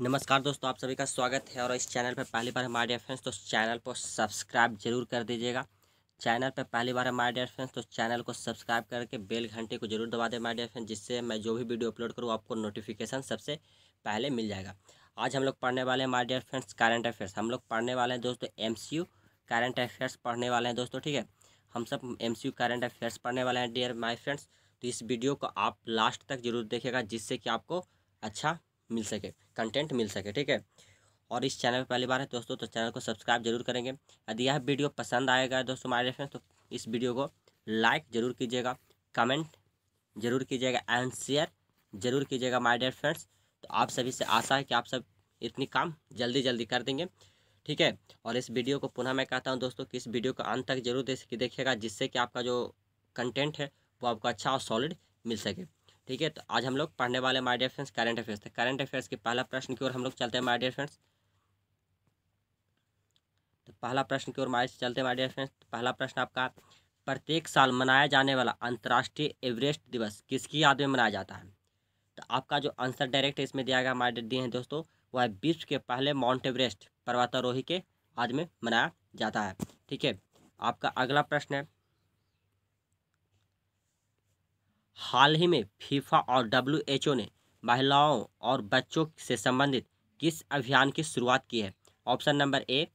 नमस्कार दोस्तों आप सभी का स्वागत है और इस चैनल पर पहली बार हमारे डियर फ्रेंड्स तो चैनल को सब्सक्राइब जरूर कर दीजिएगा चैनल पर पहली बार हमारे डियर फ्रेंड्स तो चैनल को सब्सक्राइब करके बेल घंटे को जरूर दबा दें हमारे डियर फ्रेंड्स जिससे मैं जो भी वीडियो अपलोड करूँ आपको नोटिफिकेशन सबसे पहले मिल जाएगा आज हम लोग पढ़ने वाले हैं हमारे डियर फ्रेंड्स करंट अफेयर्स हम लोग पढ़ने वाले हैं दोस्तों एम करंट अफेयर्स पढ़ने वाले हैं दोस्तों ठीक है हम सब एम करंट अफेयर्स पढ़ने वाले हैं डियर माई फ्रेंड्स तो इस वीडियो को आप लास्ट तक जरूर देखेगा जिससे कि आपको अच्छा मिल सके कंटेंट मिल सके ठीक है और इस चैनल पर पहली बार है दोस्तों तो चैनल को सब्सक्राइब जरूर करेंगे यदि यह वीडियो पसंद आएगा दोस्तों हमारे फ्रेंड्स तो इस वीडियो को लाइक जरूर कीजिएगा कमेंट जरूर कीजिएगा एंड शेयर जरूर कीजिएगा माय डियर फ्रेंड्स तो आप सभी से आशा है कि आप सब इतनी काम जल्दी जल्दी कर देंगे ठीक है और इस वीडियो को पुनः मैं कहता हूँ दोस्तों कि इस वीडियो को अंत तक जरूर देखिएगा जिससे कि आपका जो कंटेंट है वो आपको अच्छा और सॉलिड मिल सके ठीक है तो आज हम लोग पढ़ने वाले my dear friends current affairs थे करंट अफेयर्स के पहला प्रश्न की ओर हम लोग चलते हैं माय डियर फ्रेंड्स तो पहला प्रश्न की ओर माय चलते हैं माय डियर फ्रेंड्स तो पहला प्रश्न आपका प्रत्येक साल मनाया जाने वाला अंतर्राष्ट्रीय एवरेस्ट दिवस किसकी याद में मनाया जाता है तो आपका जो आंसर डायरेक्ट इसमें दिया गया हमारे दिए हैं दोस्तों वह है विश्व के पहले माउंट एवरेस्ट पर्वतारोही के याद में मनाया जाता है ठीक है आपका अगला प्रश्न है हाल ही में फीफा और डब्ल्यू ने महिलाओं और बच्चों से संबंधित किस अभियान की शुरुआत की है ऑप्शन नंबर ए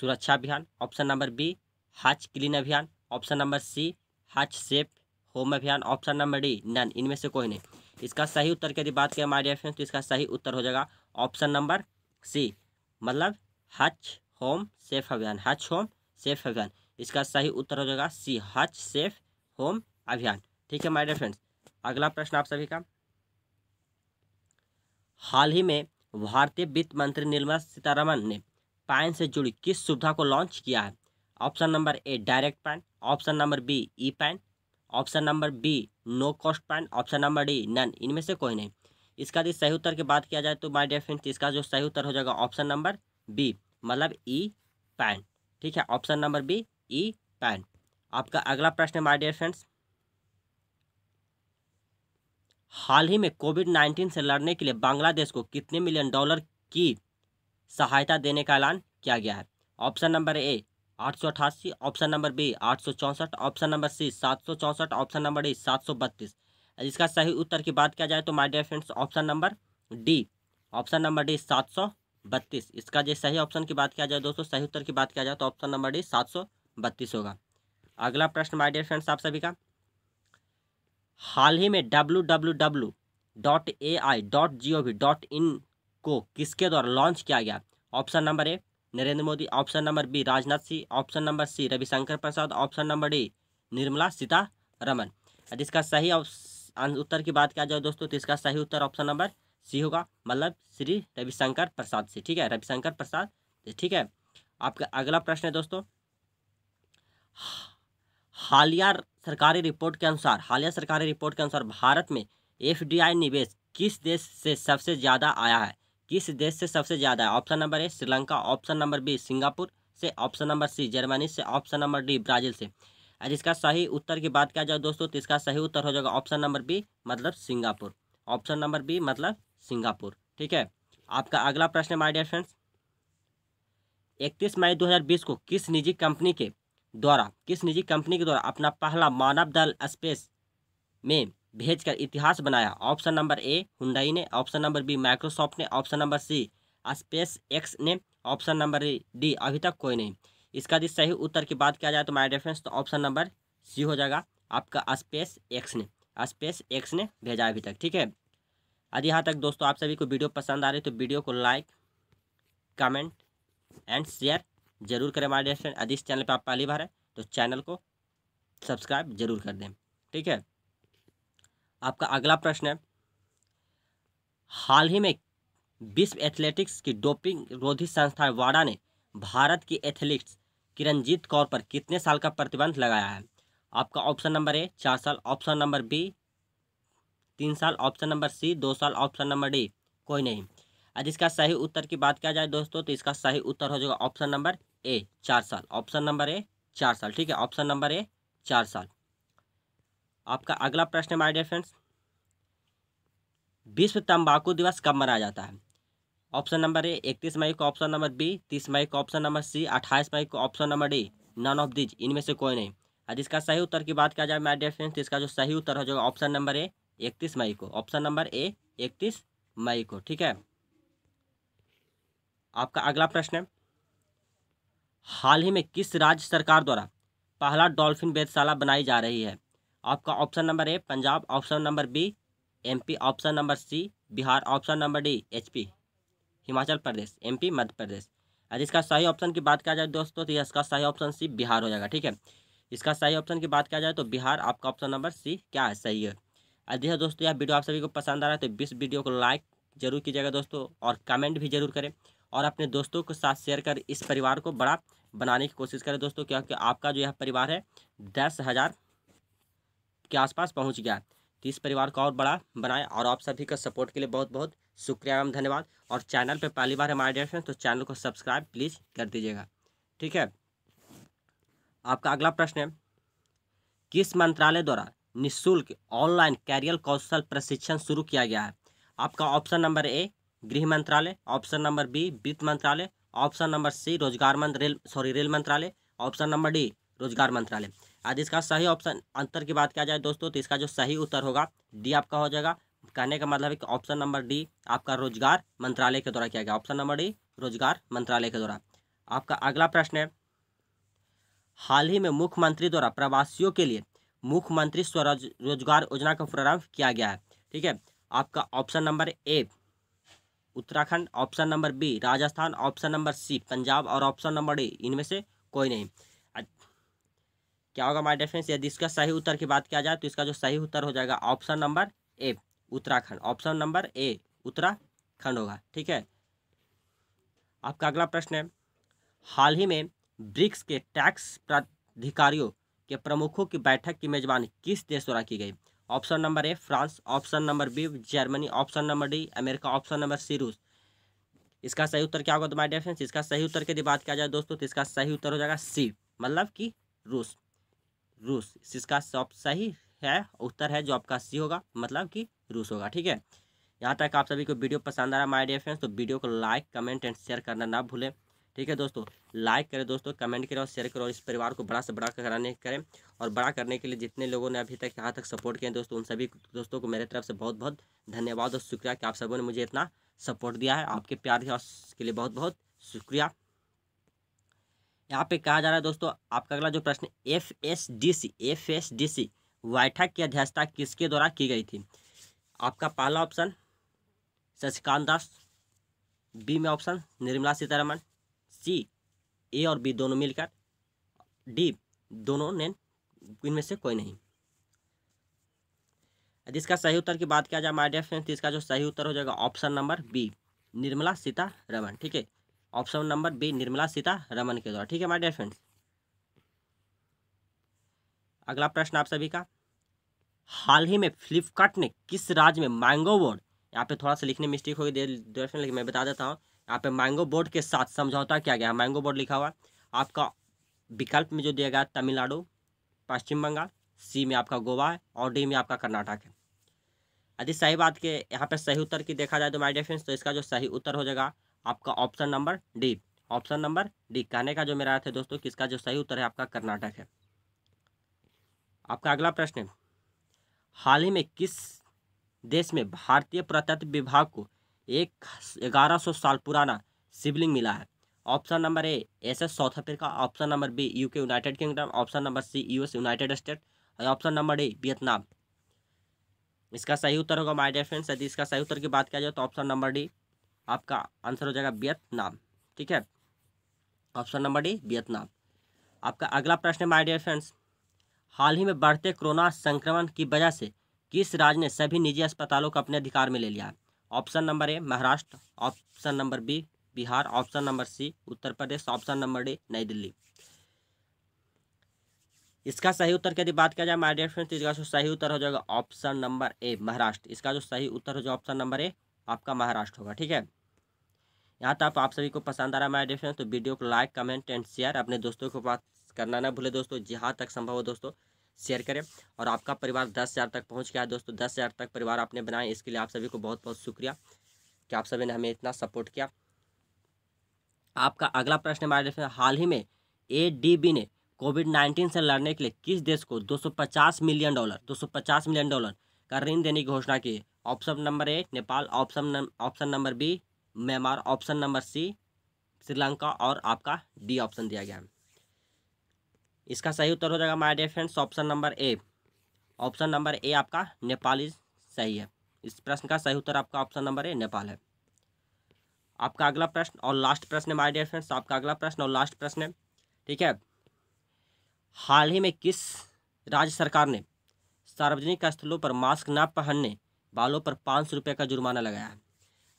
सुरक्षा अभियान ऑप्शन नंबर बी हज क्लीन अभियान ऑप्शन नंबर सी हज सेफ होम अभियान ऑप्शन नंबर डी नन इनमें से कोई नहीं इसका सही उत्तर की यदि बात करें हमारे ऑप्शन तो इसका सही उत्तर हो जाएगा ऑप्शन नंबर सी मतलब हज होम सेफ अभियान हज होम सेफ अभियान इसका सही उत्तर हो जाएगा सी हज सेफ होम अभियान ठीक है डियर फ्रेंड्स अगला प्रश्न आप सभी का हाल ही में भारतीय वित्त मंत्री निर्मला सीतारमन ने पैन से जुड़ी किस सुविधा को लॉन्च किया है option number A direct PAN option number B E PAN option number B no cost PAN option number D none इनमें से कोई नहीं इसका यदि सही उत्तर की बात किया जाए तो माय डियर फ्रेंड्स इसका जो सही उत्तर हो जाएगा ऑप्शन नंबर बी मतलब ई पैन ठीक है option number B E PAN आपका अगला प्रश्न माय डियर फ्रेंड्स हाल ही में कोविड नाइन्टीन से लड़ने के लिए बांग्लादेश को कितने मिलियन डॉलर की सहायता देने का ऐलान किया गया है ऑप्शन नंबर ए आठ सौ अठासी ऑप्शन नंबर बी आठ सौ चौंसठ ऑप्शन नंबर सी सात सौ चौंसठ ऑप्शन नंबर डी सात सौ बत्तीस इसका सही उत्तर की बात किया जाए तो my dear friends option number D option number D सात सौ बत्तीस इसका जो सही ऑप्शन की बात किया जाए दोस्तों सही उत्तर की बात किया जाए तो ऑप्शन नंबर डी सात सौ बत्तीस होगा अगला प्रश्न माय डियर फ्रेंड्स आप सभी का हाल ही में W W W dot A I dot G O V dot in को किसके द्वारा लॉन्च किया गया option number A Narendra Modi option number B Rajnath Singh option number C Ravi Shankar Prasad option number D Nirmala Sitharaman यदि इसका सही उत्तर की बात किया जाए दोस्तों तो इसका सही उत्तर ऑप्शन नंबर सी होगा मतलब श्री रविशंकर प्रसाद से ठीक है रविशंकर प्रसाद ठीक है आपका अगला प्रश्न है दोस्तों हालिया सरकारी रिपोर्ट के अनुसार हालिया सरकारी रिपोर्ट के अनुसार भारत में एफ निवेश किस देश से सबसे ज़्यादा आया है किस देश से सबसे ज़्यादा है option number A Sri Lanka option number B Singapore से ऑप्शन नंबर सी जर्मनी से ऑप्शन नंबर डी ब्राज़ील से और इसका सही उत्तर की बात किया जाए दोस्तों तो इसका सही उत्तर हो जाएगा ऑप्शन नंबर बी मतलब सिंगापुर ऑप्शन नंबर बी मतलब सिंगापुर ठीक है आपका अगला प्रश्न माइडियर डियर फ्रेंड्स इकतीस मई 2020 को किस निजी कंपनी के द्वारा किस निजी कंपनी के द्वारा अपना पहला मानव दल स्पेस में भेजकर इतिहास बनाया ऑप्शन नंबर ए हुंडई ने ऑप्शन नंबर बी माइक्रोसॉफ्ट ने option number C SpaceX ने ऑप्शन नंबर डी अभी तक कोई नहीं इसका यदि सही उत्तर की बात किया जाए तो माई रेफरेंस तो ऑप्शन नंबर सी हो जाएगा आपका स्पेस एक्स ने स्पेस एक्स ने भेजा अभी तक ठीक है यदि यहाँ तक दोस्तों आप सभी को वीडियो पसंद आ रही तो वीडियो को लाइक कमेंट एंड शेयर जरूर करें हमारे डियर यदि इस चैनल पर आप पहली बार हैं तो चैनल को सब्सक्राइब जरूर कर दें ठीक है आपका अगला प्रश्न है हाल ही में विश्व एथलेटिक्स की डोपिंग रोधी संस्था वाडा ने भारत की एथलीट्स किरणजीत कौर पर कितने साल का प्रतिबंध लगाया है आपका ऑप्शन नंबर ए चार साल ऑप्शन नंबर बी तीन साल ऑप्शन नंबर सी दो साल ऑप्शन नंबर डी कोई नहीं आज इसका सही उत्तर की बात किया जाए दोस्तों तो इसका सही उत्तर हो जाएगा ऑप्शन नंबर ए चार साल ऑप्शन नंबर ए चार साल ठीक है ऑप्शन नंबर ए चार साल आपका अगला प्रश्न है माय डियर फ्रेंड्स विश्व तंबाकू दिवस कब मनाया जाता है ऑप्शन नंबर ए इकतीस मई को ऑप्शन नंबर बी तीस मई को ऑप्शन नंबर सी अट्ठाईस मई को option number D none of these इनमें से कोई नहीं और इसका सही उत्तर की बात किया जाए माय डियर फ्रेंड्स इसका जो सही उत्तर हो जाएगा ऑप्शन नंबर ए इकतीस मई को ऑप्शन नंबर ए इकतीस मई को ठीक है आपका अगला प्रश्न है हाल ही में किस राज्य सरकार द्वारा पहला डॉल्फिन वेधशाला बनाई जा रही है आपका option number A Punjab option number B MP option number C Bihar option number D HP Himachal Pradesh MP Madhya Pradesh अगर इसका सही ऑप्शन की बात किया जाए दोस्तों तो इसका सही ऑप्शन सी बिहार हो जाएगा ठीक है इसका सही ऑप्शन की बात किया जाए तो बिहार आपका ऑप्शन नंबर सी क्या है सही है यदि दोस्तों यह वीडियो आप सभी को पसंद आ रहा है तो इस वीडियो को लाइक जरूर कीजिएगा दोस्तों और कमेंट भी जरूर करें और अपने दोस्तों के साथ शेयर कर इस परिवार को बड़ा बनाने की कोशिश करें दोस्तों क्योंकि आपका जो यह परिवार है दस हज़ार के आसपास पहुंच गया तो इस परिवार को और बड़ा बनाएं और आप सभी का सपोर्ट के लिए बहुत बहुत शुक्रिया एवं धन्यवाद और चैनल पर पहली बार हमारे डेट तो चैनल को सब्सक्राइब प्लीज़ कर दीजिएगा ठीक है आपका अगला प्रश्न है किस मंत्रालय द्वारा निःशुल्क ऑनलाइन कैरियर कौशल प्रशिक्षण शुरू किया गया है आपका ऑप्शन नंबर ए गृह मंत्रालय ऑप्शन नंबर बी वित्त मंत्रालय ऑप्शन नंबर सी रोजगार मंत्र रेल सॉरी रेल मंत्रालय ऑप्शन नंबर डी रोजगार मंत्रालय आज इसका सही ऑप्शन अंतर की बात किया जाए दोस्तों तो इसका जो सही उत्तर होगा डी आपका हो जाएगा कहने का मतलब है कि ऑप्शन नंबर डी आपका रोजगार मंत्रालय के द्वारा किया गया ऑप्शन नंबर डी रोजगार मंत्रालय के द्वारा आपका अगला प्रश्न है हाल ही में मुख्यमंत्री द्वारा प्रवासियों के लिए मुख्यमंत्री स्वरोज रोजगार योजना का प्रारंभ किया गया है ठीक है आपका option number A Uttarakhand option number B Rajasthan option number C Punjab और ऑप्शन नंबर डी इनमें से कोई नहीं क्या होगा माय डेफेंस यदि इसका सही उत्तर की बात किया जाए तो इसका जो सही उत्तर हो जाएगा option number A Uttarakhand option number A Uttarakhand होगा ठीक है आपका अगला प्रश्न है हाल ही में ब्रिक्स के टैक्स प्राधिकारियों के प्रमुखों की बैठक की मेजबानी किस देश द्वारा की गई option number A France option number B Germany option number D America option number C रूस इसका सही उत्तर क्या होगा तो डियर फ्रेंड्स इसका सही उत्तर की यदि बात किया जाए दोस्तों तो इसका सही उत्तर हो जाएगा सी मतलब कि रूस रूस इसका सब सही है उत्तर है जो आपका सी होगा मतलब कि रूस होगा ठीक है यहाँ तक आप सभी को वीडियो पसंद आ रहा है माई डियर फ्रेंड्स तो वीडियो को लाइक कमेंट एंड शेयर करना ना भूलें ठीक है दोस्तों लाइक करें दोस्तों कमेंट करें और शेयर करें और इस परिवार को बड़ा से बड़ा कराने करें और बड़ा करने के लिए जितने लोगों ने अभी तक यहाँ तक सपोर्ट किया दोस्तों उन सभी दोस्तों को मेरे तरफ से बहुत बहुत धन्यवाद और शुक्रिया कि आप सबों ने मुझे इतना सपोर्ट दिया है आपके प्यार के लिए बहुत बहुत शुक्रिया यहाँ पे कहा जा रहा है दोस्तों आपका अगला जो प्रश्न F S D C F S D C बैठक की अध्यक्षता किसके द्वारा की गई थी आपका पहला ऑप्शन शशिकांत दास बी में option Nirmala Sitharaman C A और बी दोनों मिलकर डी दोनों ने इनमें से कोई नहीं जिसका सही उत्तर की बात किया जाए माय फ्रेंड इसका जो सही उत्तर हो जाएगा option number B Nirmala Sitharaman ठीक है option number B Nirmala Sitharaman के द्वारा ठीक है माय फ्रेंड्स अगला प्रश्न आप सभी का हाल ही में फ्लिपकार्ट ने किस राज्य में मैंगो बोर्ड यहाँ पे थोड़ा सा लिखने मिस्टेक होगी देर लेकिन मैं बता देता हूँ यहाँ पे मैंगो बोर्ड के साथ समझौता किया गया मैंगो बोर्ड लिखा हुआ आपका विकल्प में जो दिया गया तमिलनाडु पश्चिम बंगाल सी में आपका गोवा है और डी में आपका कर्नाटक है यदि सही बात के यहाँ पे सही उत्तर की देखा जाए तो माई डियर तो इसका जो सही उत्तर हो जाएगा आपका option number D option number D कहने का जो मेरा अर्थ है दोस्तों किसका जो सही उत्तर है आपका कर्नाटक है आपका अगला प्रश्न हाल ही में किस देश में भारतीय पुरातत्व विभाग को एक ग्यारह सौ साल पुराना शिवलिंग मिला है option number A S S South Africa option number B UK United Kingdom option number C US United State और ऑप्शन नंबर डी वियतनाम इसका सही उत्तर होगा माय डेफेंस यदि इसका सही उत्तर की बात किया जाए तो ऑप्शन नंबर डी आपका आंसर हो जाएगा वियतनाम ठीक है ऑप्शन नंबर डी वियतनाम आपका अगला प्रश्न है माई डेफेंस हाल ही में बढ़ते कोरोना संक्रमण की वजह से किस राज्य ने सभी निजी अस्पतालों को अपने अधिकार में ले लिया है option number A Maharashtra option number B Bihar option number C Uttar Pradesh option number D New Delhi इसका सही उत्तर की यदि बात किया जाए माय डियर फ्रेंड्स इसका जो सही उत्तर हो जाएगा ऑप्शन नंबर ए महाराष्ट्र इसका जो सही उत्तर हो जाएगा ऑप्शन नंबर ए आपका महाराष्ट्र होगा ठीक है यहाँ तक आप सभी को पसंद आ रहा है माय डियर फ्रेंड्स तो वीडियो को लाइक कमेंट एंड शेयर अपने दोस्तों के पास करना ना भूले दोस्तों जहाँ तक संभव हो दोस्तों शेयर करें और आपका परिवार दस हज़ार तक पहुँच गया है दोस्तों दस हज़ार तक परिवार आपने बनाए इसके लिए आप सभी को बहुत बहुत शुक्रिया कि आप सभी ने हमें इतना सपोर्ट किया आपका अगला प्रश्न हमारे हाल ही में ए ने कोविड नाइन्टीन से लड़ने के लिए किस देश को दो मिलियन डॉलर दो मिलियन डॉलर का ऋण देने की घोषणा की है option number A Nepal option option number B Myanmar option number C Sri Lanka और आपका डी ऑप्शन दिया गया है इसका सही उत्तर हो जाएगा my dear friends option number A option number A आपका नेपाली सही है इस प्रश्न का सही उत्तर आपका ऑप्शन नंबर ए नेपाल है आपका अगला प्रश्न और लास्ट प्रश्न है माय डियर फ्रेंड्स आपका अगला प्रश्न और लास्ट प्रश्न है ठीक है हाल ही में किस राज्य सरकार ने सार्वजनिक स्थलों पर मास्क न पहनने वालों पर पाँच सौ रुपये का जुर्माना लगाया है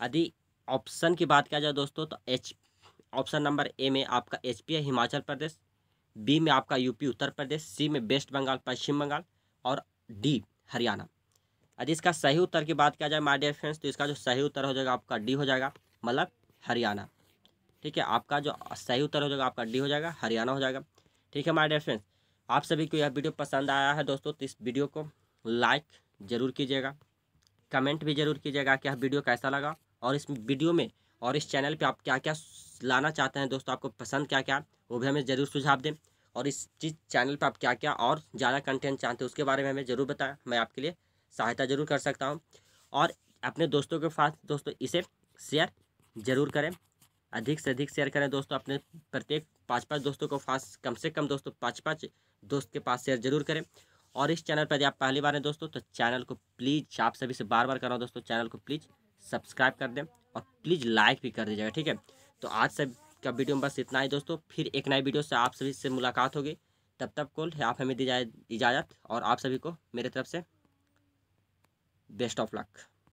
यदि ऑप्शन की बात किया जाए दोस्तों तो एच ऑप्शन नंबर ए में आपका एच पी है हिमाचल प्रदेश बी में आपका यूपी उत्तर प्रदेश सी में वेस्ट बंगाल पश्चिम बंगाल और डी हरियाणा यदि इसका सही उत्तर की बात किया जाए माय डियर फ्रेंड्स तो इसका जो सही उत्तर हो जाएगा आपका डी हो जाएगा मतलब हरियाणा ठीक है आपका जो सही उत्तर हो जाएगा आपका डी हो जाएगा हरियाणा हो जाएगा ठीक है माय डियर फ्रेंड्स आप सभी को यह वीडियो पसंद आया है दोस्तों तो इस वीडियो को लाइक ज़रूर कीजिएगा कमेंट भी ज़रूर कीजिएगा कि यह वीडियो कैसा लगा और इस वीडियो में और इस चैनल पर आप क्या क्या लाना चाहते हैं दोस्तों आपको पसंद क्या क्या वो भी हमें ज़रूर सुझाव दें और इस जिस चैनल पर आप क्या क्या और ज़्यादा कंटेंट चाहते हो उसके बारे में हमें ज़रूर बताएं मैं आपके लिए सहायता ज़रूर कर सकता हूँ और अपने दोस्तों के साथ दोस्तों इसे शेयर ज़रूर करें अधिक से अधिक शेयर करें दोस्तों अपने प्रत्येक पाँच पाँच दोस्तों को पास कम से कम दोस्तों पाँच पाँच दोस्त के पास शेयर जरूर करें और इस चैनल पर यदि आप पहली बार हैं दोस्तों तो चैनल को प्लीज़ आप सभी से बार बार कर रहा हूँ दोस्तों चैनल को प्लीज़ सब्सक्राइब कर दें और प्लीज़ लाइक भी कर दीजिएगा ठीक है तो आज से का वीडियो में बस इतना ही दोस्तों फिर एक नए वीडियो से आप सभी से मुलाकात होगी तब तक कुल आप हमें दी जाए इजाज़त और आप सभी को मेरे तरफ से बेस्ट ऑफ लक